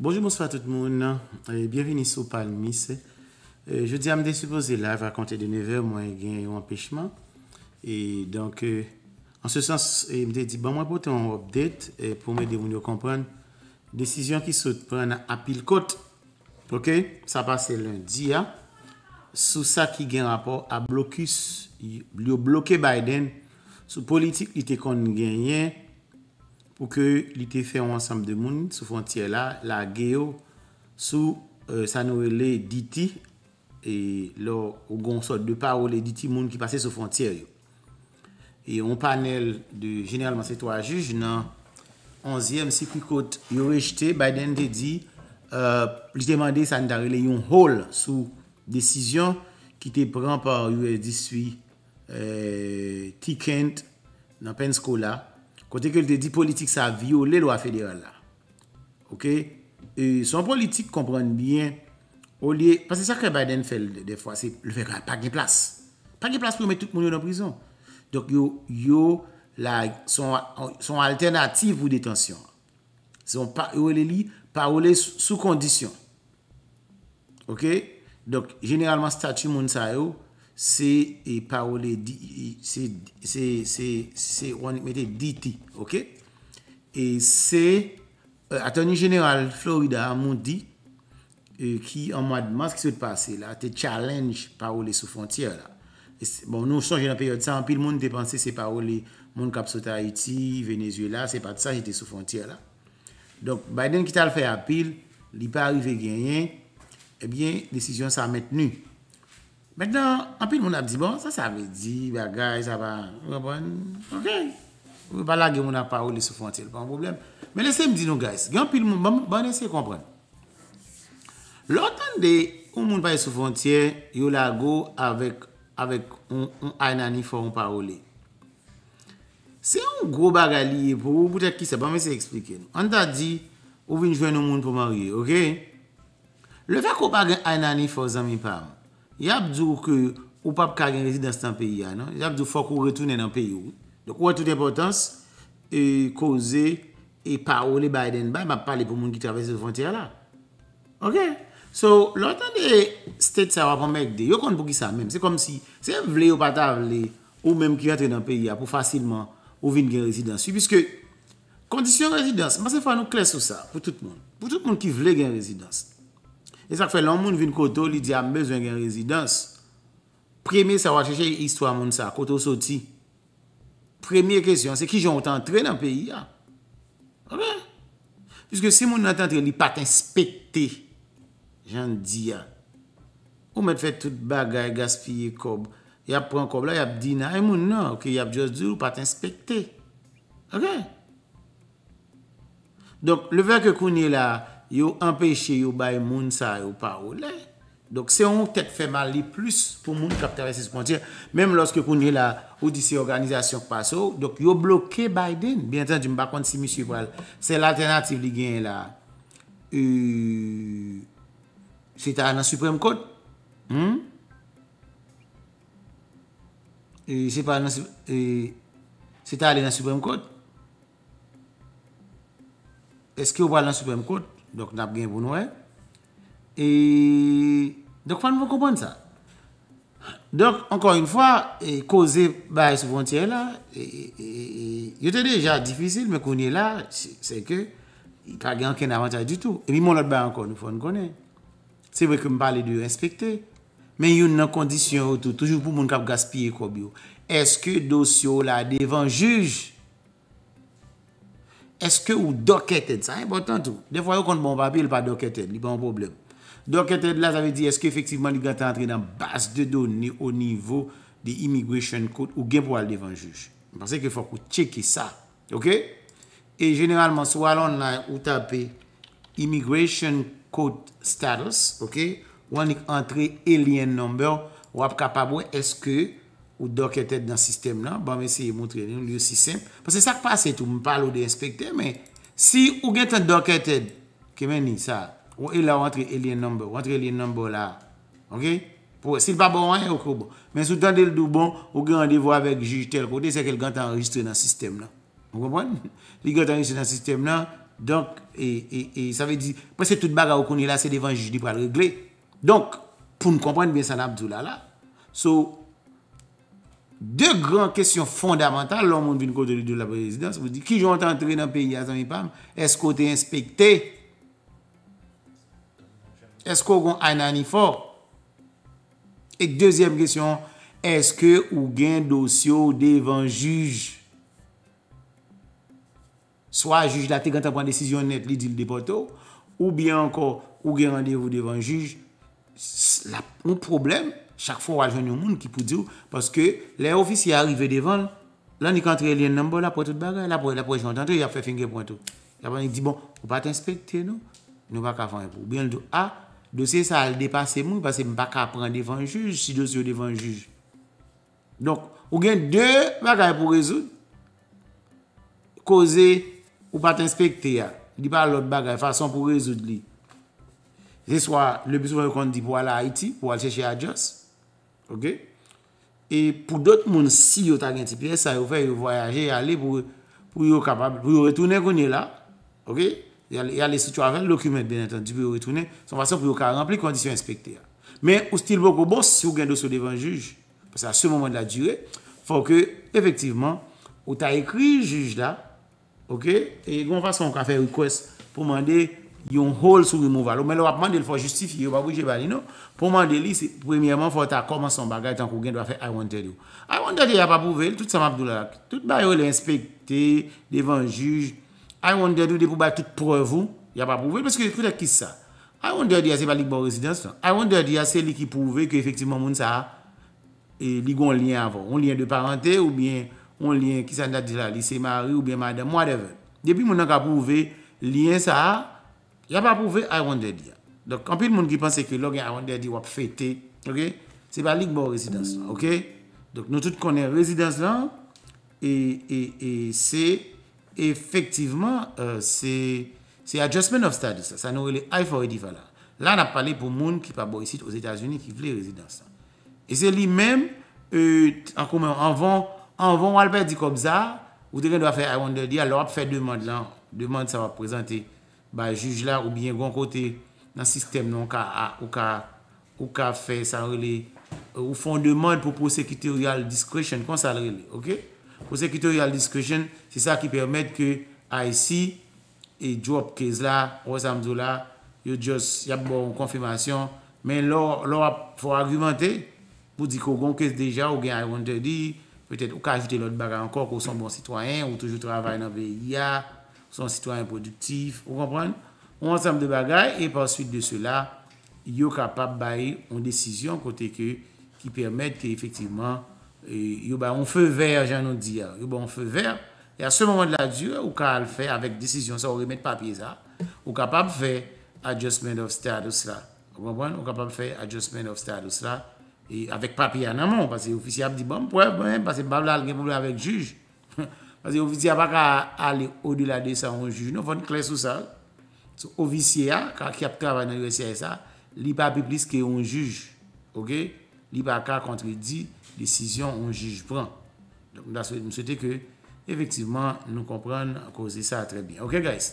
Bonjou mousfa tout moun euh, nan, bienveni sou Palmis. Euh, je di amde suppose live akonte de neve mwen gen yon pechman. En se sens, euh, mde di ban mwen pote yon update pou mwen de moun yo kompran desisyon ki sou prena apil kot. Sa pase lundi ya, sou sa ki gen rapor a blokus, yo bloke Biden sou politik li te kon genyen Ou ke li te fè an ansanm de moun sou fontyè la, la geyo sou euh, san ou ele diti. E lo ou gonsot de pa ou ele diti moun ki pase sou fontyè yo. E yon panel de genelman setwa juj nan onzièm si kikot yor e jte, Biden te di euh, li te mande san dare le yon hol sou desisyon ki te pran par yor diswi ti kent nan penskola. Kote ke te di politik sa viole lwa federa la. Ok? E, son politik kompren bien. O liye, pase sa ke Biden fel de fwa se le fekwa pa ge plas. Pa ge plas pou yon met tout moun yo nan prison. Dok yo, yo, la, son alternatif ou detensyon. Son pa, yo le li, pa ou le sou kondisyon. Ok? Dok, generalman statu moun sa yo. se e parole di e, ti, ok? E se, e, atoni general Florida a moun di, ki an mwadman, se se te pase la, te challenge parole sou fontyer la. E bon, nou son jen an peyote san, pil moun te panse se parole, moun kap sota Haiti, Venezuela, se pa te sa, jete sou fontyer la. Donk, Biden ki tal fe apil, li pa arrive genyen, ebyen, desisyon sa mette nu. Mèndan, anpil moun ap di bon, sa sa ave di, be a gaj, sa pa, mwen bon, ok. Mwen pala gen moun ap parole sou fontyen, lè pa an problem. Mè lè se m di nou, gaj, gen anpil moun, ban lè se kompren. Lè otan de, ou moun paye sou fontyen, yo la go avèk, avèk, ou, ou, ay nanifo, ou parole. Se yon gro baga liye pou, ou, boutèk ki se, ban mè se eksplike. An ta di, ou vin jwen nou moun pou marye, ok. Le fèk ou pa gen ay nanifo, zan mi pam. Y ap djou ke ou pap ka gen rezidans tan peyi ya, non? Y ap djou fok ou retounen nan peyi ou. Donk ou a tout importans, e kouze, e pa ou le Biden ba, ma pale pou moun ki travese se frontier la. Ok? So, lor tan de state sa wapon mèk de, yo kon pou ki sa mèm. Se kom si, se vle ou pata vle, ou mèm ki vatren nan peyi ya, pou fasilman ou vin gen rezidans. Su, piske, kondisyon rezidans, ma se fwa nou kles sou sa, pou tout moun. Pou tout moun ki vle gen rezidans. E sa kfe loun moun vin koto li di ap bezwen gen rezidans. Premye sa wacheche yi histwa moun sa koto soti. Premye kesyon se ki jont antre nan peyi ya. Ok? Piske si moun antre li pati inspekti. Jan di ya. Ou mwen fè tout bagay gaspye kob. Yap pran kob la yap dinay e, moun nan. Ok yap jost di ou pati inspekti. Ok? Donk le vè kè kounye la... Yo empèche yo bay moun sa yo pa ou lè. Dok se yon ou tèt fè mal li plus pou moun kapitavè se spondir. Mèm lòske kounye la odisi organizasyon k pa sou. Dok yo blokè Biden. Bientèn di mba konti si misi wòl. Se l'alternatif li gen euh, la. Se ta alè nan Supreme Court? Se ta alè nan Supreme Court? Eske yo wòl nan Supreme Court? Dok nap gen vou nouè. E dok fan mwen kompon sa. Dok ankon yon fwa, e, koze bay sou fontyè la, e, e, yo te deja difisil me konye la, se ke, ka gen anken avantyè du tout. E mi mon lot bay ankon, fon konè. Se vek mwen pale di yo inspektè. Men yon nan kondisyon wotou, toujou pou moun kap gaspye kwa biyo. Eske dosyo la devan juj, Eske ou doketed? Sa e botan tou? De fwa yo kont bon papil pa doketed. Li bon problem. Doketed la, sa ve di, eske efektivman li gata antre dan bas de doni ou nivou di immigration code ou gen pou al devan juj. Man se ke fwa pou cheke sa. Ok? E generalman, sou alon la ou tape immigration code status. Ok? Ou anik antre alien number ou ap kapabwe eske Ou doketed nan sistem nan. Bon mese yi montre. Yon liyo si semp. Pwese sa kpase tou. Mpalo de inspekte. Men. Si ou gete doketed. Kemen ni sa. Ou e la rentre elien namba. Rentre elien namba la. Ok. Pwese. Si l pa bon, bon. an. Ou kre bon. Men sou tande l dou bon. Ou ge randevo avèk juj tel kote. Se ke l gantan enregistre nan sistem nan. Ou kompon. Li gantan enregistre nan sistem nan. Donk. E. E. E. Sa ve di. Pwese tout baga ou koni la. Se devan juj di pral De gran kesyon fondamental, loun moun vin kote li de la prezidans, ki jont entri nan peyi a zan mi pam, esko te inspekte? Esko goun anani for? Et dezyem kesyon, eske ou gen dosyo devan juj? Soa juj la te gantan pran desisyon net li di l depoto, ou bien anko ou gen randevou devan juj? La moun probleme, chak fwo wajon yon moun ki pou di ou, paske le ofis yon arive devan, lan yon kontre li yon nambou la pou tout bagay, la pou yon jontantou, yon ap fwe finge pointou. Yon ap wany di bon, ou pa t'inspecte nou, nou baka fwe yon pou. Bi yon do a, dosye sa al depase moun, pasi m baka apren devan juj, si dosye devan juj. Donk, ou gen de bagay pou rezout, koze, ou pa t'inspecte ya, di pa lout bagay, fason pou rezout li. Se swa, le biswoy kon di pou ala Haiti, pou al chèche E pou dot moun si yo ta gen tipye, sa yo fè yo voyaje e ale pou yo retounen konye la. Ya le situ avèn, loky men benetan, di pou yo retounen, son fasyon pou yo ka rempli kondisyon inspekti ya. Men, ou stil bok ou bors, si yo gen dos yo devan juj, pese a se mouman la jure, fò ke efektiveman, ou ta ekri juj la, ok, e yon fasyon ka fè yon kwes pou mande yon hole sou yon mou valo, men lò ap mande l fò justifi yon, babou jè bali nou, pou mande li, premièman fò ta koman son bagay, tan kou gen dwa fè I want to do. I want to do yon pa pouvel, tout sa mabdou lak, tout bayo lé inspekté, devan juj, I want to do, de poubal tout prevou, yon pa pouvel, peskè yon koutè kisa, I want to do yase balik bon rezidans ton, I want to do yase li ki pouvel, ke efektivman moun sa, e, li gon liyen avon, yon liyen de parente, ou bien, yon liyen ki Ya pa pou ve Aywondedi ya. Dok, anpil moun ki panse ke log yon Aywondedi wap fete, ok? Se ba lik bo residans lan, ok? Dok, nou tout konen residans lan e, e, e, se efektiveman euh, se, se adjustment of status sa nou rele Ayfore di fa la. La nap pale pou moun ki pa bo isit oz Etasuni ki vle residans lan. E se li men, e, an koumen an von, an von walper di kobza ou de gen do a fe Aywondedi alo wap fe deman lan, deman sa wap prezante ba juj la ou bien gwen kote nan sistem nou ka ou ka fe salrele euh, ou fon deman pou prosekitorial discretion konsalrele prosekitorial discretion, se sa ki permette ke IC e drop kez la ou e samzou la, yo just yap bo yon konfirmasyon men lor pou argumenter pou di kon gwen kez deja ou gen a yon te di ou ka ajite lout baga ankor kon son bon sitwayen ou toujou travay nan veyi ya son sitwa improduktif, ou kompran, ou ansam de bagay, et par suite de cela, yo kapap baye ou desisyon kote ke, ki permette ke efektiveman, yo ba ou fe ver, jan nou di ya, yo ba ou fe ver, et a se moment de la dure, ou ka al fe, avek desisyon sa, ou remet papye sa, ou kapap fe, adjustment of status la, ou kompran, ou kapap fe, adjustment of status la, e avek papye anamon, pase ofisyap di bom, pouè, pouè, pase bab la, gen pouè avek juj, pouè, Waze, ofisye apaka ale o de non, la de sa on juj, nou fon kles ou sa, sou ofisye a, ka ki apka vane wese a sa, li pa pi plis ke on juj, ok? Li pa ka kontre di, desisyon on juj pran. Mwen souwete ke, efektiveman, nou kompran kose sa tre bi. Ok guys?